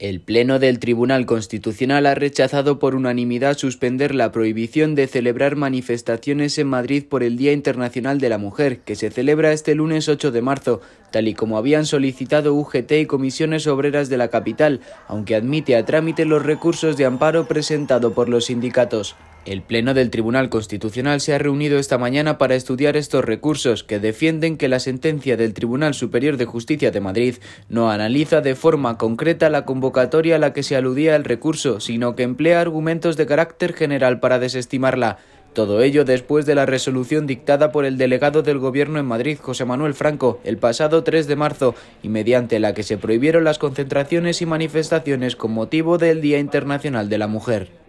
El Pleno del Tribunal Constitucional ha rechazado por unanimidad suspender la prohibición de celebrar manifestaciones en Madrid por el Día Internacional de la Mujer, que se celebra este lunes 8 de marzo, tal y como habían solicitado UGT y comisiones obreras de la capital, aunque admite a trámite los recursos de amparo presentado por los sindicatos. El Pleno del Tribunal Constitucional se ha reunido esta mañana para estudiar estos recursos que defienden que la sentencia del Tribunal Superior de Justicia de Madrid no analiza de forma concreta la convocatoria a la que se aludía el recurso, sino que emplea argumentos de carácter general para desestimarla. Todo ello después de la resolución dictada por el delegado del Gobierno en Madrid, José Manuel Franco, el pasado 3 de marzo, y mediante la que se prohibieron las concentraciones y manifestaciones con motivo del Día Internacional de la Mujer.